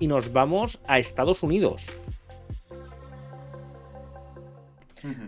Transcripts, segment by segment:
y nos vamos a Estados Unidos.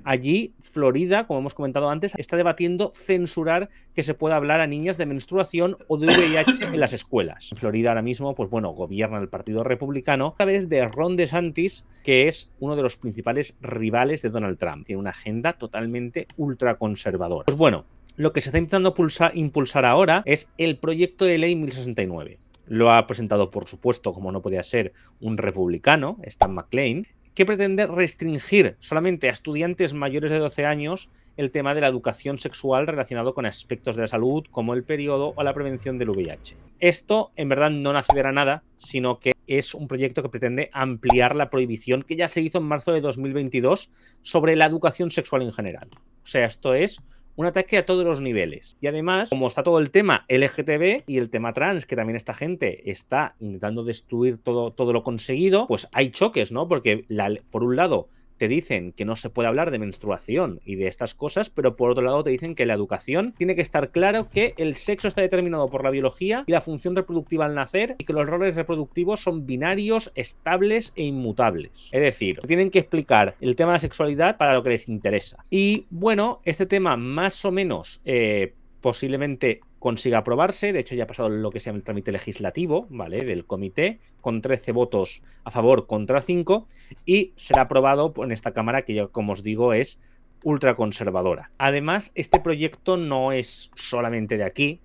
Allí, Florida, como hemos comentado antes, está debatiendo censurar que se pueda hablar a niñas de menstruación o de VIH en las escuelas. Florida ahora mismo, pues bueno, gobierna el Partido Republicano a través de Ron DeSantis, que es uno de los principales rivales de Donald Trump. Tiene una agenda totalmente ultraconservadora. Pues bueno, lo que se está intentando impulsar ahora es el proyecto de ley 1069 lo ha presentado, por supuesto, como no podía ser, un republicano, Stan McLean, que pretende restringir solamente a estudiantes mayores de 12 años el tema de la educación sexual relacionado con aspectos de la salud como el periodo o la prevención del VIH. Esto en verdad no nace de nada, sino que es un proyecto que pretende ampliar la prohibición que ya se hizo en marzo de 2022 sobre la educación sexual en general. O sea, esto es un ataque a todos los niveles. Y además, como está todo el tema LGTB y el tema trans, que también esta gente está intentando destruir todo, todo lo conseguido, pues hay choques, ¿no? Porque por un lado, te dicen que no se puede hablar de menstruación y de estas cosas, pero por otro lado te dicen que la educación tiene que estar claro que el sexo está determinado por la biología y la función reproductiva al nacer y que los roles reproductivos son binarios, estables e inmutables. Es decir, tienen que explicar el tema de la sexualidad para lo que les interesa. Y bueno, este tema más o menos eh, posiblemente consiga aprobarse. De hecho, ya ha pasado lo que se llama el trámite legislativo, ¿vale? Del comité, con 13 votos a favor contra 5, y será aprobado en esta Cámara, que ya, como os digo, es ultraconservadora. Además, este proyecto no es solamente de aquí.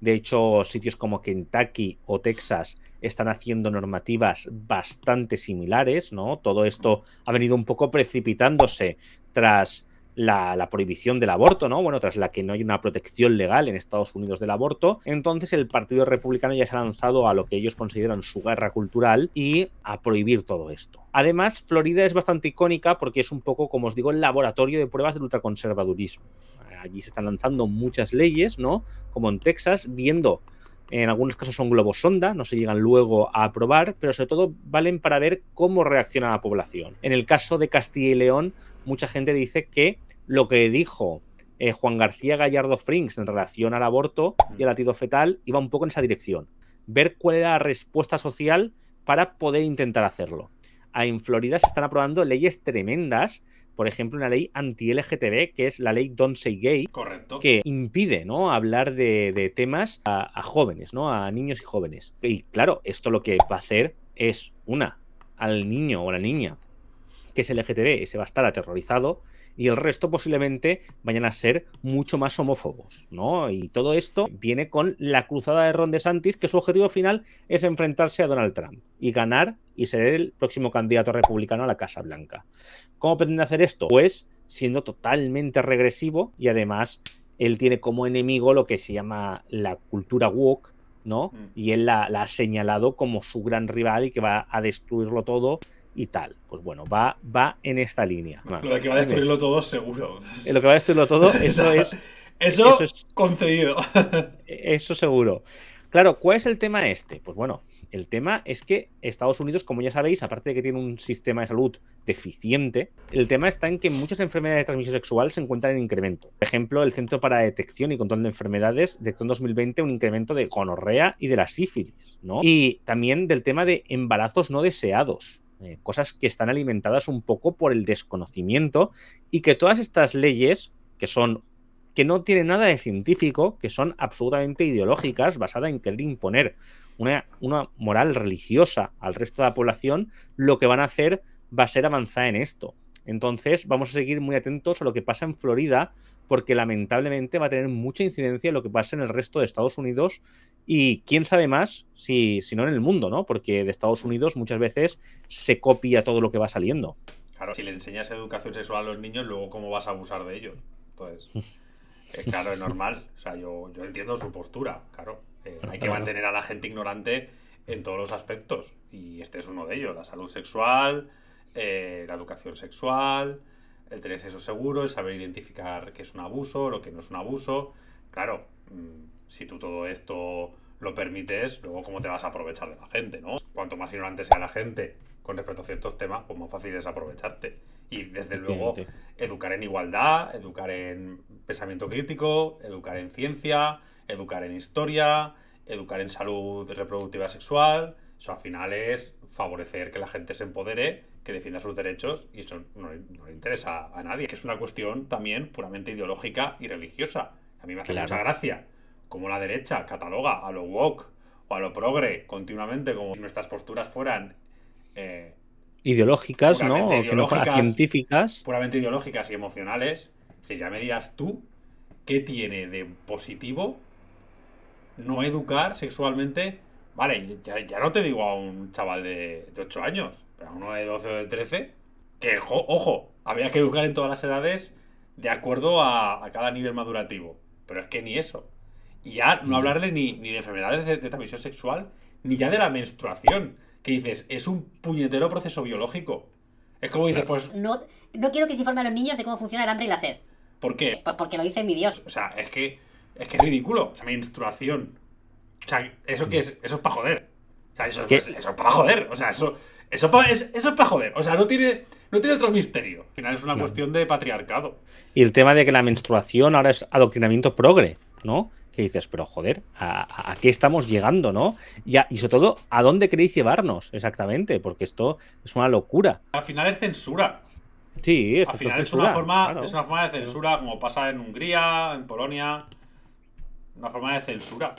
De hecho, sitios como Kentucky o Texas están haciendo normativas bastante similares, ¿no? Todo esto ha venido un poco precipitándose tras la, prohibición del aborto, ¿no? Bueno, tras la que no hay una protección legal en Estados Unidos del aborto, entonces el Partido Republicano ya se ha lanzado a lo que ellos consideran su guerra cultural y a prohibir todo esto. Además, Florida es bastante icónica porque es un poco, como os digo, el laboratorio de pruebas del ultraconservadurismo. Allí se están lanzando muchas leyes, ¿no? Como en Texas, viendo en algunos casos son globos sonda, no se llegan luego a aprobar, pero sobre todo valen para ver cómo reacciona la población. En el caso de Castilla y León, mucha gente dice que lo que dijo eh, Juan García Gallardo Frings en relación al aborto y al latido fetal iba un poco en esa dirección. Ver cuál era la respuesta social para poder intentar hacerlo. Ah, en Florida se están aprobando leyes tremendas por ejemplo, una ley anti-LGTB, que es la ley Don't Say Gay, que impide ¿no? hablar de, temas a, jóvenes, ¿no? a niños y jóvenes. Y claro, esto lo que va a hacer es, una, al niño o la niña que es LGTB, e ese va a estar aterrorizado, y el resto posiblemente vayan a ser mucho más homófobos, ¿no? Y todo esto viene con la cruzada de Ron DeSantis, que su objetivo final es enfrentarse a Donald Trump y ganar y ser el próximo candidato republicano a la Casa Blanca. ¿Cómo pretende hacer esto? Pues siendo totalmente regresivo y además él tiene como enemigo lo que se llama la cultura woke, ¿no? Mm. Y él la ha señalado como su gran rival y que va a destruirlo todo y tal. Pues bueno, va, va en esta línea. lo que va a destruirlo todo, seguro. Lo que va a destruirlo todo, eso, es. Eso, concedido. Eso seguro. Claro, ¿cuál es el tema este? Pues bueno, el tema es que Estados Unidos, como ya sabéis, aparte de que tiene un sistema de salud deficiente, el tema está en que muchas enfermedades de transmisión sexual se encuentran en incremento. Por ejemplo, el Centro para Detección y Control de Enfermedades detectó en 2020 un incremento de gonorrea y de la sífilis, ¿no? Y también del tema de embarazos no deseados. Eh, cosas que están alimentadas un poco por el desconocimiento y que todas estas leyes, que son que no tienen nada de científico, que son absolutamente ideológicas, basadas en querer imponer una moral religiosa al resto de la población, lo que van a hacer va a ser avanzar en esto. Entonces, vamos a seguir muy atentos a lo que pasa en Florida, porque lamentablemente va a tener mucha incidencia en lo que pasa en el resto de Estados Unidos y quién sabe más si, si no en el mundo, ¿no? Porque de Estados Unidos muchas veces se copia todo lo que va saliendo. Claro, si le enseñas educación sexual a los niños, luego cómo vas a abusar de ellos. Entonces, eh, claro, es normal. O sea, yo, yo entiendo su postura, claro. Eh, hay que mantener a la gente ignorante en todos los aspectos. Y este es uno de ellos, la salud sexual, eh, la educación sexual, el tener sexo seguro, el saber identificar qué es un abuso, lo que no es un abuso. Claro, mm, si tú todo esto lo permites, luego cómo te vas a aprovechar de la gente, ¿no? Cuanto más ignorante sea la gente con respecto a ciertos temas, pues más fácil es aprovecharte. Y desde luego, educar en igualdad, educar en pensamiento crítico, educar en ciencia, educar en historia, educar en salud reproductiva sexual, sea, al final es favorecer que la gente se empodere, que defienda sus derechos y eso no, le interesa a nadie. Que es una cuestión también puramente ideológica y religiosa. A mí me hace mucha gracia cómo la derecha cataloga a lo woke o a lo progre continuamente como si nuestras posturas fueran eh, ideológicas, ¿no? científicas. Puramente ideológicas y emocionales. Si ya me dirás tú qué tiene de positivo no educar sexualmente Vale, ya, no te digo a un chaval de, de 8 años, pero a uno de 12 o de 13, que, ojo, habría que educar en todas las edades de acuerdo a, cada nivel madurativo. Pero es que ni eso. Y ya no mm. hablarle ni, de enfermedades de, transmisión sexual, ni ya de la menstruación. Que dices, es un puñetero proceso biológico. Es como dices, pues. No, no quiero que se informen a los niños de cómo funciona el hambre y la sed. ¿Por qué? Pues porque lo dice mi Dios. O sea, es que. Es que es ridículo. O sea, menstruación, o sea, eso que es, eso es para joder. O sea, eso, es, eso para joder. O sea, eso, eso, es, eso para joder. O sea, no tiene, no tiene otro misterio. Al final es una cuestión de patriarcado. Y el tema de que la menstruación ahora es adoctrinamiento progre, ¿no? Que dices, pero joder, ¿a, qué estamos llegando, no? Y, sobre todo, ¿a dónde queréis llevarnos exactamente? Porque esto es una locura. Al final es censura. Sí, es, censura, una forma, es una forma de censura, como pasa en Hungría, en Polonia. Una forma de censura.